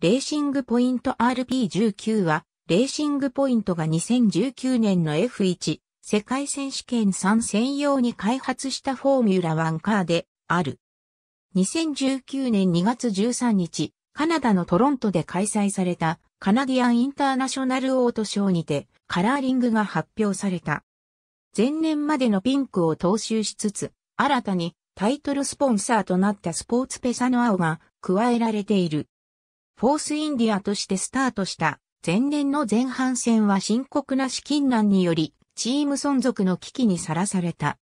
レーシングポイント RP19 は、レーシングポイントが2019年の F1 世界選手権3専用に開発したフォーミュラ1カーである。2019年2月13日、カナダのトロントで開催されたカナディアンインターナショナルオートショーにてカラーリングが発表された。前年までのピンクを踏襲しつつ、新たにタイトルスポンサーとなったスポーツペサの青が加えられている。フォースインディアとしてスタートした前年の前半戦は深刻な資金難により、チーム存続の危機にさらされた。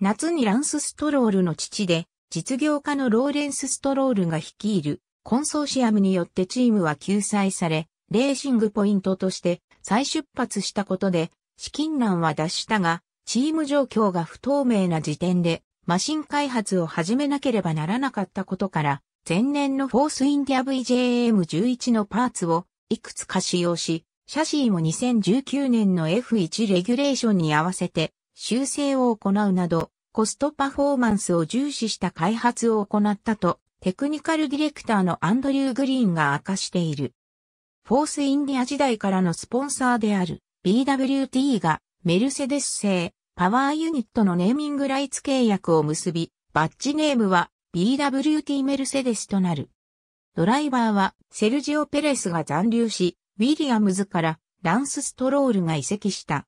夏にランス・ストロールの父で、実業家のローレンス・ストロールが率いるコンソーシアムによってチームは救済され、レーシングポイントとして再出発したことで、資金難は脱したが、チーム状況が不透明な時点で、マシン開発を始めなければならなかったことから、前年のフォースインディア VJM11 のパーツをいくつか使用し、シャシーも2019年の F1 レギュレーションに合わせて修正を行うなど、コストパフォーマンスを重視した開発を行ったと、テクニカルディレクターのアンドリュー・グリーンが明かしている。フォースインディア時代からのスポンサーである BWT がメルセデス製パワーユニットのネーミングライツ契約を結び、バッジネームは BWT メルセデスとなる。ドライバーはセルジオ・ペレスが残留し、ウィリアムズからランス・ストロールが移籍した。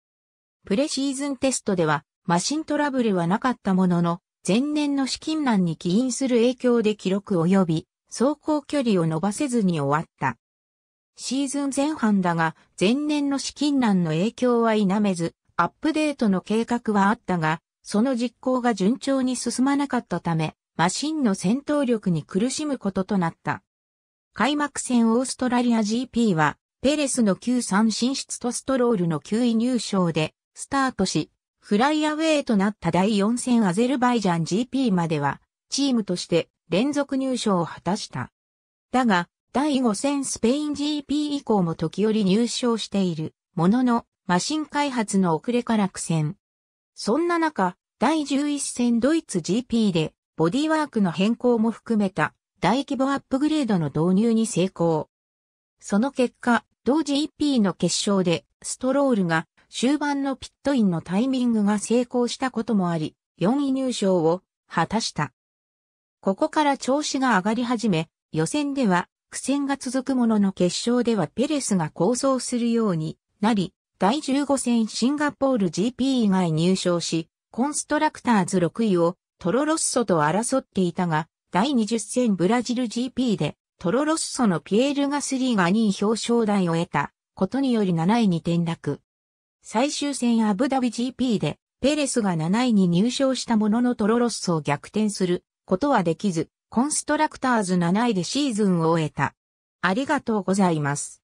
プレシーズンテストではマシントラブルはなかったものの、前年の資金難に起因する影響で記録及び、走行距離を伸ばせずに終わった。シーズン前半だが、前年の資金難の影響は否めず、アップデートの計画はあったが、その実行が順調に進まなかったため、マシンの戦闘力に苦しむこととなった。開幕戦オーストラリア GP は、ペレスの93進出とストロールの9位入賞で、スタートし、フライアウェイとなった第4戦アゼルバイジャン GP までは、チームとして連続入賞を果たした。だが、第5戦スペイン GP 以降も時折入賞している、ものの、マシン開発の遅れから苦戦。そんな中、第11戦ドイツ GP で、ボディワークの変更も含めた大規模アップグレードの導入に成功。その結果、同時 e p の決勝でストロールが終盤のピットインのタイミングが成功したこともあり、4位入賞を果たした。ここから調子が上がり始め、予選では苦戦が続くものの決勝ではペレスが構想するようになり、第15戦シンガポール GP 以外入賞し、コンストラクターズ6位をトロロッソと争っていたが、第20戦ブラジル GP で、トロロッソのピエール・ガスリーが2位表彰台を得たことにより7位に転落。最終戦アブダビ GP で、ペレスが7位に入賞したもののトロロッソを逆転することはできず、コンストラクターズ7位でシーズンを終えた。ありがとうございます。